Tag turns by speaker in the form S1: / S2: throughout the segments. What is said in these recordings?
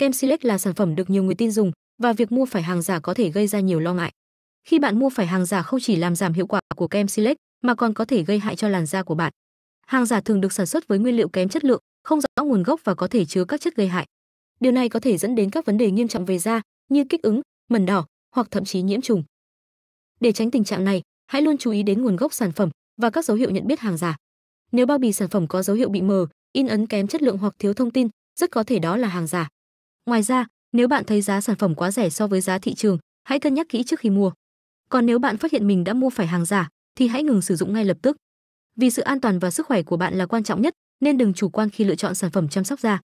S1: kem Silex là sản phẩm được nhiều người tin dùng và việc mua phải hàng giả có thể gây ra nhiều lo ngại. Khi bạn mua phải hàng giả không chỉ làm giảm hiệu quả của kem Silex mà còn có thể gây hại cho làn da của bạn. Hàng giả thường được sản xuất với nguyên liệu kém chất lượng, không rõ nguồn gốc và có thể chứa các chất gây hại. Điều này có thể dẫn đến các vấn đề nghiêm trọng về da như kích ứng, mẩn đỏ hoặc thậm chí nhiễm trùng. Để tránh tình trạng này, hãy luôn chú ý đến nguồn gốc sản phẩm và các dấu hiệu nhận biết hàng giả. Nếu bao bì sản phẩm có dấu hiệu bị mờ, in ấn kém chất lượng hoặc thiếu thông tin, rất có thể đó là hàng giả. Ngoài ra, nếu bạn thấy giá sản phẩm quá rẻ so với giá thị trường, hãy cân nhắc kỹ trước khi mua. Còn nếu bạn phát hiện mình đã mua phải hàng giả thì hãy ngừng sử dụng ngay lập tức. Vì sự an toàn và sức khỏe của bạn là quan trọng nhất nên đừng chủ quan khi lựa chọn sản phẩm chăm sóc da.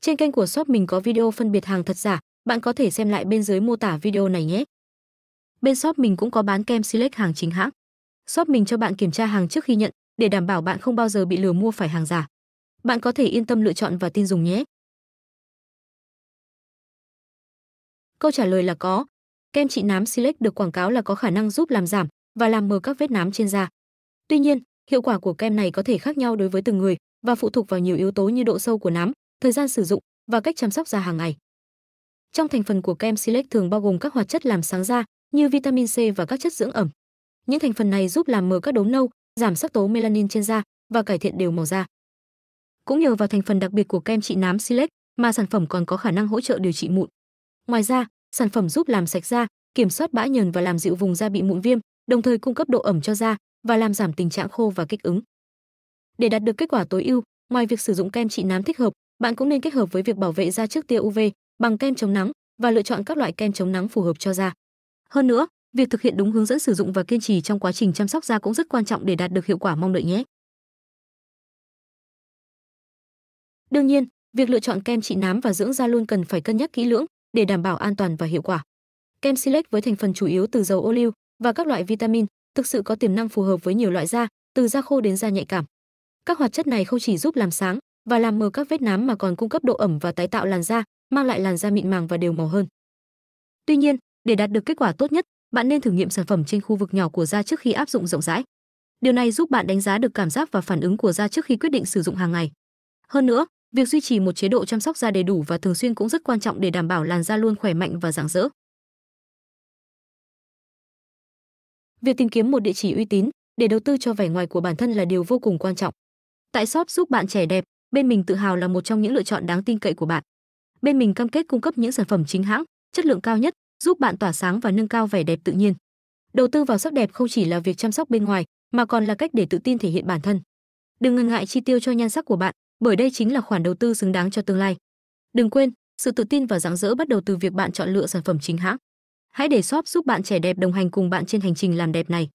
S1: Trên kênh của shop mình có video phân biệt hàng thật giả, bạn có thể xem lại bên dưới mô tả video này nhé. Bên shop mình cũng có bán kem Silex hàng chính hãng. Shop mình cho bạn kiểm tra hàng trước khi nhận để đảm bảo bạn không bao giờ bị lừa mua phải hàng giả. Bạn có thể yên tâm lựa chọn và tin dùng nhé.
S2: Câu trả lời là có. Kem trị nám Silex được quảng cáo
S1: là có khả năng giúp làm giảm và làm mờ các vết nám trên da. Tuy nhiên, hiệu quả của kem này có thể khác nhau đối với từng người và phụ thuộc vào nhiều yếu tố như độ sâu của nám, thời gian sử dụng và cách chăm sóc da hàng ngày. Trong thành phần của kem Silex thường bao gồm các hoạt chất làm sáng da như vitamin C và các chất dưỡng ẩm. Những thành phần này giúp làm mờ các đốm nâu, giảm sắc tố melanin trên da và cải thiện đều màu da. Cũng nhờ vào thành phần đặc biệt của kem trị nám Silex mà sản phẩm còn có khả năng hỗ trợ điều trị mụn. Ngoài ra, sản phẩm giúp làm sạch da kiểm soát bã nhờn và làm dịu vùng da bị mụn viêm đồng thời cung cấp độ ẩm cho da và làm giảm tình trạng khô và kích ứng để đạt được kết quả tối ưu ngoài việc sử dụng kem trị nám thích hợp bạn cũng nên kết hợp với việc bảo vệ da trước tia uv bằng kem chống nắng và lựa chọn các loại kem chống nắng phù hợp cho da hơn nữa việc thực hiện đúng hướng dẫn sử dụng và kiên trì trong quá trình chăm sóc da cũng rất quan trọng để đạt được hiệu quả mong đợi nhé
S2: đương nhiên việc lựa chọn kem trị nám và dưỡng da
S1: luôn cần phải cân nhắc kỹ lưỡng để đảm bảo an toàn và hiệu quả. Kem Select với thành phần chủ yếu từ dầu ô liu và các loại vitamin thực sự có tiềm năng phù hợp với nhiều loại da, từ da khô đến da nhạy cảm. Các hoạt chất này không chỉ giúp làm sáng và làm mờ các vết nám mà còn cung cấp độ ẩm và tái tạo làn da, mang lại làn da mịn màng và đều màu hơn. Tuy nhiên, để đạt được kết quả tốt nhất, bạn nên thử nghiệm sản phẩm trên khu vực nhỏ của da trước khi áp dụng rộng rãi. Điều này giúp bạn đánh giá được cảm giác và phản ứng của da trước khi quyết định sử dụng hàng ngày. Hơn nữa, Việc duy trì một chế độ chăm sóc da đầy đủ và thường xuyên cũng rất quan trọng để đảm bảo làn da luôn khỏe mạnh và rạng rỡ. Việc tìm kiếm một địa chỉ uy tín để đầu tư cho vẻ ngoài của bản thân là điều vô cùng quan trọng. Tại shop giúp bạn trẻ đẹp, bên mình tự hào là một trong những lựa chọn đáng tin cậy của bạn. Bên mình cam kết cung cấp những sản phẩm chính hãng, chất lượng cao nhất, giúp bạn tỏa sáng và nâng cao vẻ đẹp tự nhiên. Đầu tư vào sắc đẹp không chỉ là việc chăm sóc bên ngoài, mà còn là cách để tự tin thể hiện bản thân. Đừng ngần ngại chi tiêu cho nhan sắc của bạn, bởi đây chính là khoản đầu tư xứng đáng cho tương lai. Đừng quên, sự tự tin và rạng rỡ bắt đầu từ việc bạn chọn lựa sản phẩm chính hãng. Hãy để shop giúp bạn trẻ đẹp đồng
S2: hành cùng bạn trên hành trình làm đẹp này.